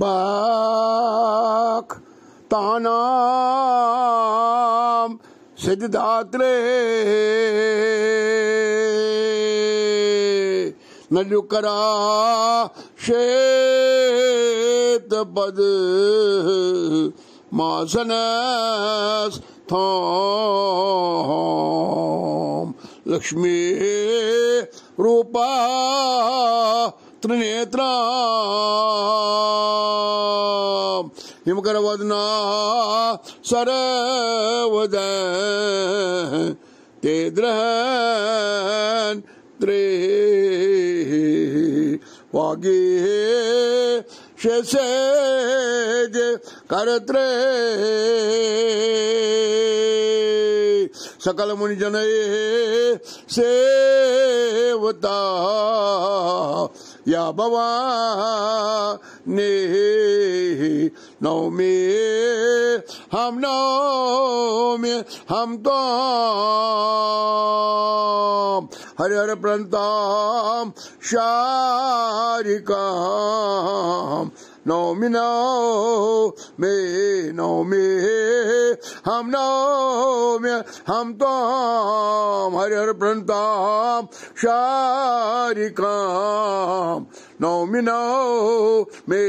बाक तानाम सिद्धात्रे नजुकरा शेत पद मासन थाम लक्ष्मी रूपा त्रिनेत्रा वदना सरवद ते द्रहन त्रे वागे शेषेज करत्रे सकल मुनि जनये से देवता या भवानी नौमी हम नौमी हम तो हर हर प्रंताम शारिका नौमी नौ मे नौ मे हम मे हम तो हर हर प्रंताम शारिका नौमी नौ मे